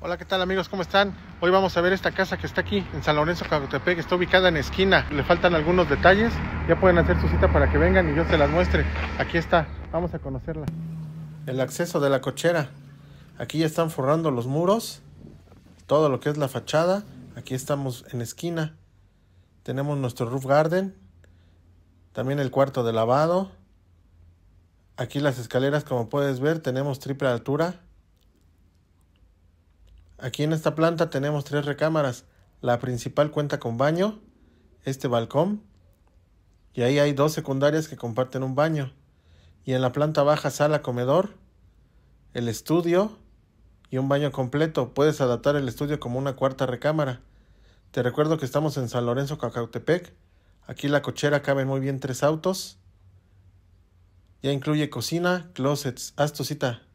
Hola, ¿qué tal amigos? ¿Cómo están? Hoy vamos a ver esta casa que está aquí en San Lorenzo, que Está ubicada en esquina. Le faltan algunos detalles. Ya pueden hacer su cita para que vengan y yo se las muestre. Aquí está. Vamos a conocerla. El acceso de la cochera. Aquí ya están forrando los muros. Todo lo que es la fachada. Aquí estamos en esquina. Tenemos nuestro roof garden. También el cuarto de lavado. Aquí las escaleras, como puedes ver, tenemos triple altura Aquí en esta planta tenemos tres recámaras. La principal cuenta con baño, este balcón, y ahí hay dos secundarias que comparten un baño. Y en la planta baja sala comedor, el estudio y un baño completo. Puedes adaptar el estudio como una cuarta recámara. Te recuerdo que estamos en San Lorenzo, Cacautepec. Aquí la cochera caben muy bien tres autos. Ya incluye cocina, closets. Haz tu cita.